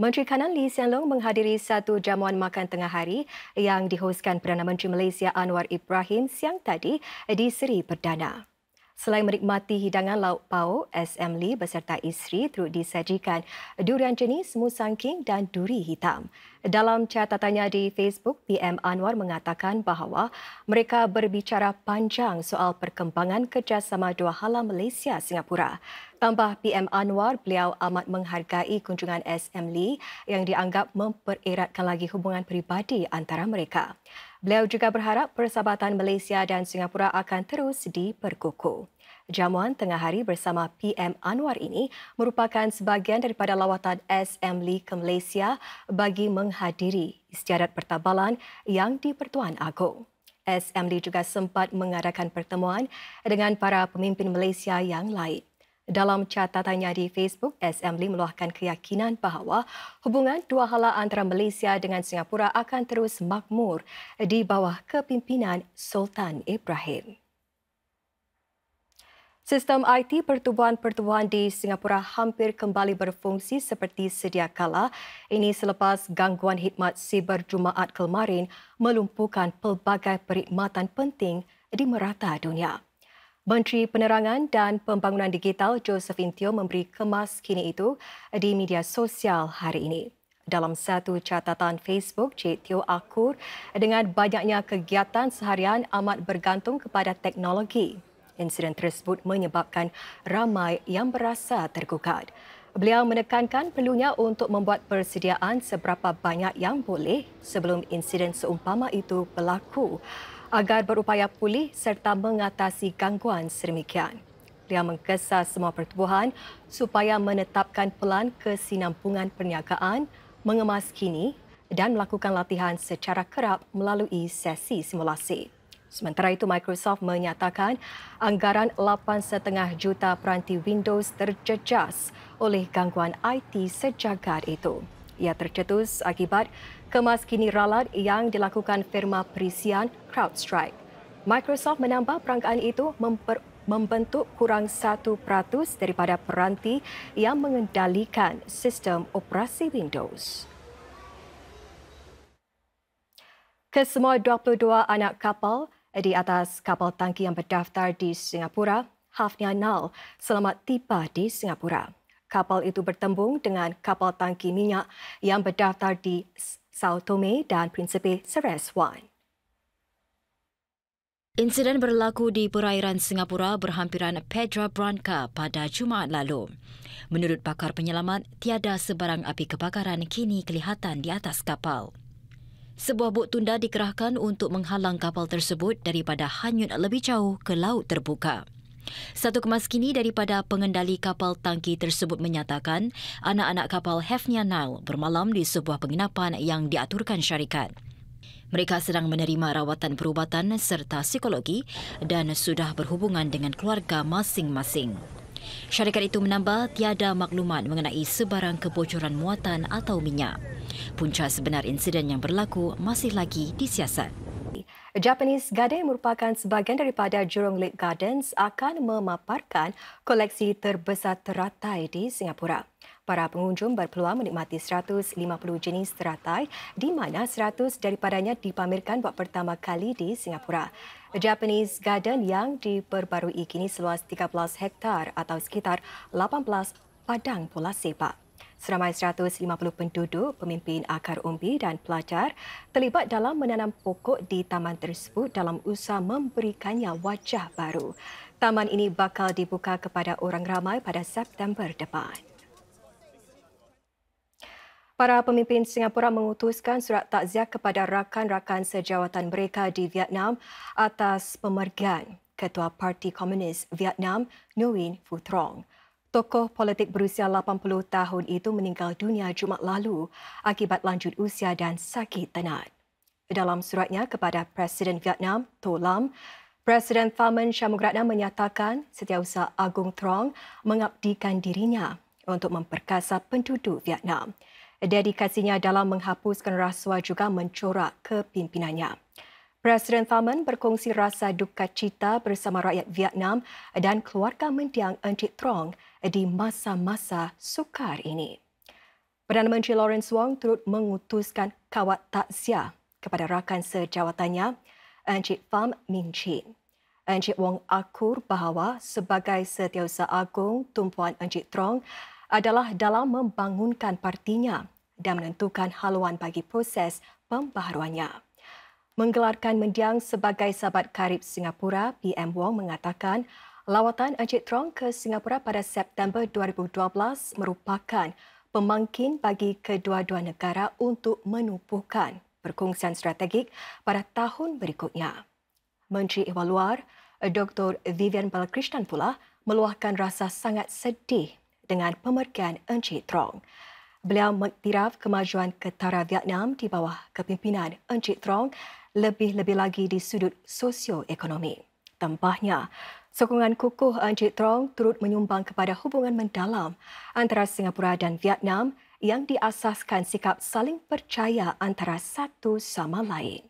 Menteri Kanan Lee Hsien Loong menghadiri satu jamuan makan tengah hari yang dihoskan Perdana Menteri Malaysia Anwar Ibrahim siang tadi di Seri Perdana. Selain menikmati hidangan lauk pauk, SM Lee beserta isteri turut disajikan durian jenis musang king dan duri hitam. Dalam catatannya di Facebook, PM Anwar mengatakan bahawa mereka berbicara panjang soal perkembangan kerjasama dua halam Malaysia-Singapura. Tambah PM Anwar, beliau amat menghargai kunjungan SM Lee yang dianggap mempereratkan lagi hubungan peribadi antara mereka. Beliau juga berharap persahabatan Malaysia dan Singapura akan terus diperkukuh. Jamuan tengah hari bersama PM Anwar ini merupakan sebahagian daripada lawatan SM Lee ke Malaysia bagi menghadiri istiadat pertabalan yang di-Pertuan Agong. SM Lee juga sempat mengadakan pertemuan dengan para pemimpin Malaysia yang lain. Dalam catatannya di Facebook, SM Lee meluahkan keyakinan bahawa hubungan dua hala antara Malaysia dengan Singapura akan terus makmur di bawah kepimpinan Sultan Ibrahim. Sistem IT pertubuhan-pertubuhan di Singapura hampir kembali berfungsi seperti sedia kala. Ini selepas gangguan khidmat siber Jumaat kemarin melumpuhkan pelbagai perkhidmatan penting di merata dunia. Menteri Penerangan dan Pembangunan Digital Josephine Teo memberi kemas kini itu di media sosial hari ini. Dalam satu catatan Facebook, Cik Teo akur dengan banyaknya kegiatan seharian amat bergantung kepada teknologi insiden tersebut menyebabkan ramai yang berasa tergugat. Beliau menekankan perlunya untuk membuat persediaan seberapa banyak yang boleh sebelum insiden seumpama itu berlaku agar berupaya pulih serta mengatasi gangguan sedemikian. Beliau menggesa semua pertubuhan supaya menetapkan pelan kesinambungan perniagaan, mengemas kini dan melakukan latihan secara kerap melalui sesi simulasi. Sementara itu, Microsoft menyatakan anggaran 8,5 juta peranti Windows terjejas oleh gangguan IT sejagat itu. Ia tercetus akibat kemas kini ralat yang dilakukan firma perisian CrowdStrike. Microsoft menambah perangkaan itu memper- membentuk kurang 1% daripada peranti yang mengendalikan sistem operasi Windows. Kesemua 22 anak kapal di atas kapal tangki yang berdaftar di Singapura, Hafnia Nal, selamat tiba di Singapura. Kapal itu bertembung dengan kapal tangki minyak yang berdaftar di Sao Tome dan Principe Seres Wan. Insiden berlaku di perairan Singapura berhampiran Pedra Branca pada Jumaat lalu. Menurut pakar penyelamat, tiada sebarang api kebakaran kini kelihatan di atas kapal. Sebuah bot tunda dikerahkan untuk menghalang kapal tersebut daripada hanyut lebih jauh ke laut terbuka. Satu kemas kini daripada pengendali kapal tangki tersebut menyatakan anak-anak kapal Hefnia Nile bermalam di sebuah penginapan yang diaturkan syarikat. Mereka sedang menerima rawatan perubatan serta psikologi dan sudah berhubungan dengan keluarga masing-masing. Syarikat itu menambah tiada maklumat mengenai sebarang kebocoran muatan atau minyak punca sebenar insiden yang berlaku masih lagi disiasat. Japanese Garden merupakan sebahagian daripada Jurong Lake Gardens akan memaparkan koleksi terbesar teratai di Singapura. Para pengunjung berpeluang menikmati 150 jenis teratai di mana 100 daripadanya dipamerkan buat pertama kali di Singapura. Japanese Garden yang diperbarui kini seluas 13 hektar atau sekitar 18 padang pola sepak seramai 150 penduduk, pemimpin akar umbi dan pelajar terlibat dalam menanam pokok di taman tersebut dalam usaha memberikannya wajah baru. Taman ini bakal dibuka kepada orang ramai pada September depan. Para pemimpin Singapura mengutuskan surat takziah kepada rakan-rakan sejawatan mereka di Vietnam atas pemergian Ketua Parti Komunis Vietnam, Nguyen Phu Trong. Tokoh politik berusia 80 tahun itu meninggal dunia Jumat lalu akibat lanjut usia dan sakit tenat. Dalam suratnya kepada Presiden Vietnam, Tho Lam, Presiden Thaman Shamugratnam menyatakan setiausaha Agung Throng mengabdikan dirinya untuk memperkasa penduduk Vietnam. Dedikasinya dalam menghapuskan rasuah juga mencorak kepimpinannya. Presiden Thaman berkongsi rasa duka cita bersama rakyat Vietnam dan keluarga mendiang Encik Trong di masa-masa sukar ini. Perdana Menteri Lawrence Wong turut mengutuskan kawat takziah kepada rakan sejawatannya, Encik Pham Minh Chi. Encik Wong akur bahawa sebagai setiausaha agung tumpuan Encik Trong adalah dalam membangunkan partinya dan menentukan haluan bagi proses pembaharuannya menggelarkan mendiang sebagai sahabat karib Singapura, PM Wong mengatakan lawatan Encik Trong ke Singapura pada September 2012 merupakan pemangkin bagi kedua-dua negara untuk menumpukan perkongsian strategik pada tahun berikutnya. Menteri Ewa Luar, Dr. Vivian Balakrishnan pula meluahkan rasa sangat sedih dengan pemergian Encik Trong. Beliau mengiktiraf kemajuan ketara Vietnam di bawah kepimpinan Encik Trong lebih-lebih lagi di sudut sosioekonomi. tempahnya sokongan kukuh Encik Trong turut menyumbang kepada hubungan mendalam antara Singapura dan Vietnam yang diasaskan sikap saling percaya antara satu sama lain.